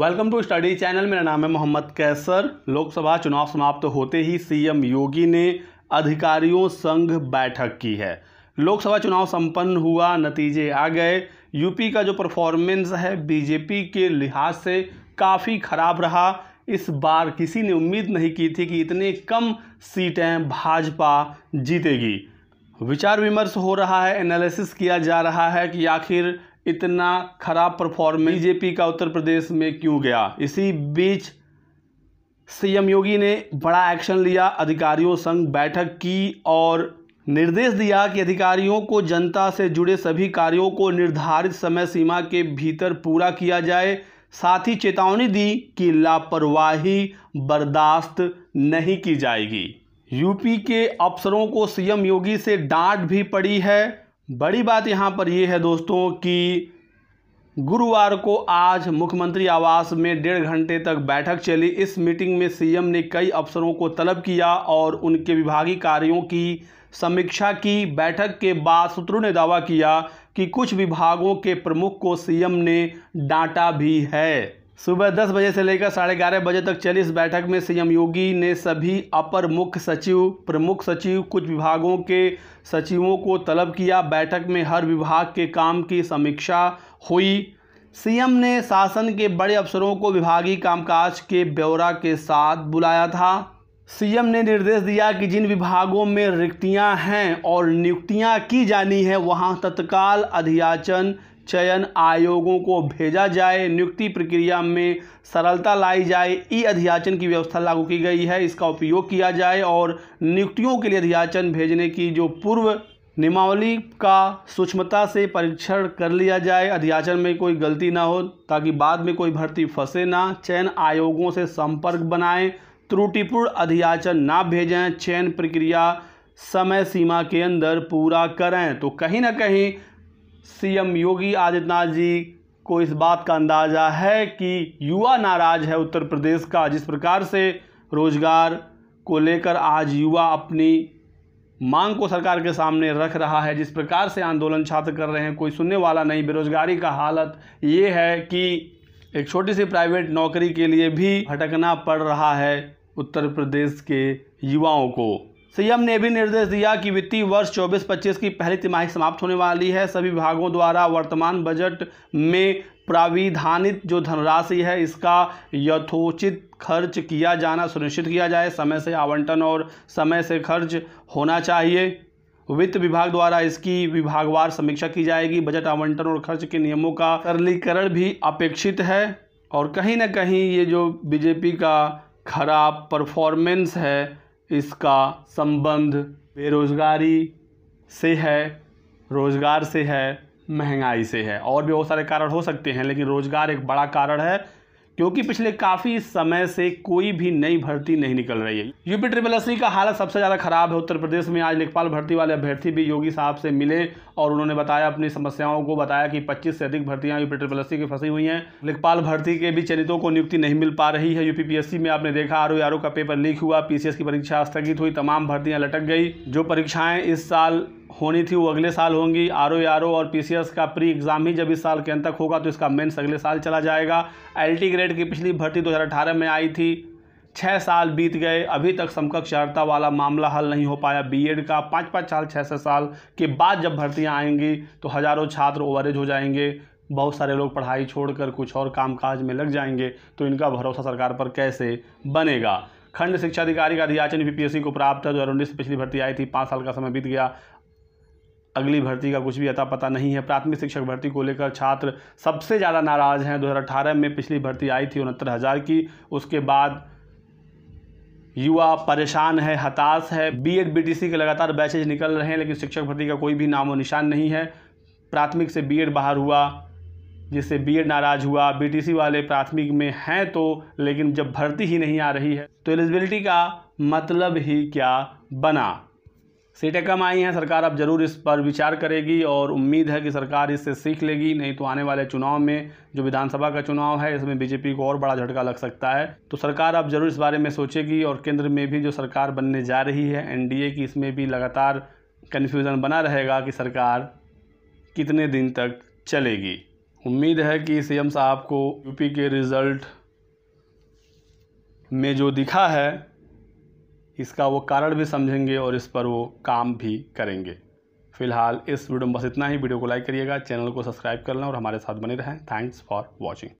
welcome to study channel मेरा नाम है मोहम्मद कैसर लोकसभा चुनाव समाप्त होते ही सीएम योगी ने अधिकारियों संघ बैठक की है लोकसभा चुनाव संपन्न हुआ नतीजे आ गए यूपी का जो परफॉर्मेंस है बीजेपी के लिहाज से काफ़ी ख़राब रहा इस बार किसी ने उम्मीद नहीं की थी कि इतने कम सीटें भाजपा जीतेगी विचार विमर्श हो रहा है एनालिसिस किया जा रहा है कि आखिर इतना खराब परफॉर्मेंस बीजेपी का उत्तर प्रदेश में क्यों गया इसी बीच सीएम योगी ने बड़ा एक्शन लिया अधिकारियों संग बैठक की और निर्देश दिया कि अधिकारियों को जनता से जुड़े सभी कार्यों को निर्धारित समय सीमा के भीतर पूरा किया जाए साथ ही चेतावनी दी कि लापरवाही बर्दाश्त नहीं की जाएगी यूपी के अफसरों को सीएम योगी से डांट भी पड़ी है बड़ी बात यहाँ पर यह है दोस्तों कि गुरुवार को आज मुख्यमंत्री आवास में डेढ़ घंटे तक बैठक चली इस मीटिंग में सीएम ने कई अफसरों को तलब किया और उनके विभागीय कार्यों की समीक्षा की बैठक के बाद सूत्रों ने दावा किया कि कुछ विभागों के प्रमुख को सीएम ने डांटा भी है सुबह दस बजे से लेकर साढ़े ग्यारह बजे तक चली इस बैठक में सीएम योगी ने सभी अपर मुख्य सचिव प्रमुख सचिव कुछ विभागों के सचिवों को तलब किया बैठक में हर विभाग के काम की समीक्षा हुई सीएम ने शासन के बड़े अफसरों को विभागीय कामकाज के ब्यौरा के साथ बुलाया था सीएम ने निर्देश दिया कि जिन विभागों में रिक्तियां हैं और नियुक्तियां की जानी है वहां तत्काल अधियाचन चयन आयोगों को भेजा जाए नियुक्ति प्रक्रिया में सरलता लाई जाए ई अध्याचन की व्यवस्था लागू की गई है इसका उपयोग किया जाए और नियुक्तियों के लिए अध्याचन भेजने की जो पूर्व नियमावली का सूक्ष्मता से परीक्षण कर लिया जाए अध्याचन में कोई गलती ना हो ताकि बाद में कोई भर्ती फंसे ना चयन आयोगों से संपर्क बनाएं त्रुटिपूर्ण अध्याचन ना भेजें चयन प्रक्रिया समय सीमा के अंदर पूरा करें तो कहीं ना कहीं सीएम योगी आदित्यनाथ जी को इस बात का अंदाज़ा है कि युवा नाराज़ है उत्तर प्रदेश का जिस प्रकार से रोजगार को लेकर आज युवा अपनी मांग को सरकार के सामने रख रहा है जिस प्रकार से आंदोलन छात्र कर रहे हैं कोई सुनने वाला नहीं बेरोजगारी का हालत ये है कि एक छोटी सी प्राइवेट नौकरी के लिए भी भटकना पड़ रहा है उत्तर प्रदेश के युवाओं को सीएम ने भी निर्देश दिया कि वित्तीय वर्ष 24-25 की पहली तिमाही समाप्त होने वाली है सभी विभागों द्वारा वर्तमान बजट में प्राविधानित जो धनराशि है इसका यथोचित खर्च किया जाना सुनिश्चित किया जाए समय से आवंटन और समय से खर्च होना चाहिए वित्त विभाग द्वारा इसकी विभागवार समीक्षा की जाएगी बजट आवंटन और खर्च के नियमों का सरलीकरण भी अपेक्षित है और कहीं ना कहीं ये जो बीजेपी का खराब परफॉर्मेंस है इसका संबंध बेरोज़गारी से है रोज़गार से है महंगाई से है और भी बहुत सारे कारण हो सकते हैं लेकिन रोज़गार एक बड़ा कारण है क्योंकि पिछले काफ़ी समय से कोई भी नई भर्ती नहीं निकल रही है यूपी ट्रिपल एस का हालत सबसे ज़्यादा खराब है उत्तर प्रदेश में आज लेखपाल भर्ती वाले अभ्यर्थी भी योगी साहब से मिले और उन्होंने बताया अपनी समस्याओं को बताया कि 25 से अधिक भर्तियां यूपी ट्रिपल एस की फंसी हुई हैं लेखपाल भर्ती के भी चरितों को नियुक्ति नहीं मिल पा रही है यूपीपीएससी में आपने देखा आर का पेपर लीक हुआ पीसीएस की परीक्षा स्थगित हुई तमाम भर्तियाँ लटक गई जो परीक्षाएँ इस साल होनी थी वो अगले साल होंगी आर ओ आर ओ और पी का प्री एग्ज़ाम ही जब इस साल के अंत तक होगा तो इसका मेंस अगले साल चला जाएगा एल ग्रेड की पिछली भर्ती 2018 में आई थी छः साल बीत गए अभी तक समकक्ष अर्ता वाला मामला हल नहीं हो पाया बीएड का पाँच पाँच साल छः छः साल के बाद जब भर्तियाँ आएंगी तो हज़ारों छात्र ओवरेज हो जाएंगे बहुत सारे लोग पढ़ाई छोड़कर कुछ और कामकाज में लग जाएंगे तो इनका भरोसा सरकार पर कैसे बनेगा खंड शिक्षा अधिकारी का अधियाचन बी को प्राप्त है दो हज़ार उन्नीस पिछली भर्ती आई थी पाँच साल का समय बीत गया अगली भर्ती का कुछ भी अता पता नहीं है प्राथमिक शिक्षक भर्ती को लेकर छात्र सबसे ज़्यादा नाराज़ हैं 2018 में पिछली भर्ती आई थी उनहत्तर हज़ार की उसके बाद युवा परेशान है हताश है B Ed B T C के लगातार बैचेज निकल रहे हैं लेकिन शिक्षक भर्ती का कोई भी नाम और निशान नहीं है प्राथमिक से बी एड बाहर हुआ जिससे बी एड नाराज़ हुआ बी टी सी वाले प्राथमिक में हैं तो लेकिन जब भर्ती ही नहीं आ रही है तो एलिजिबिलिटी का मतलब ही क्या बना सीटें कम आई हैं सरकार अब ज़रूर इस पर विचार करेगी और उम्मीद है कि सरकार इससे सीख लेगी नहीं तो आने वाले चुनाव में जो विधानसभा का चुनाव है इसमें बीजेपी को और बड़ा झटका लग सकता है तो सरकार अब ज़रूर इस बारे में सोचेगी और केंद्र में भी जो सरकार बनने जा रही है एनडीए की इसमें भी लगातार कन्फ्यूज़न बना रहेगा कि सरकार कितने दिन तक चलेगी उम्मीद है कि सी साहब को यूपी के रिज़ल्ट में जो दिखा है इसका वो कारण भी समझेंगे और इस पर वो काम भी करेंगे फिलहाल इस वीडियो में बस इतना ही वीडियो को लाइक करिएगा चैनल को सब्सक्राइब कर लें और हमारे साथ बने रहें थैंक्स फॉर वॉचिंग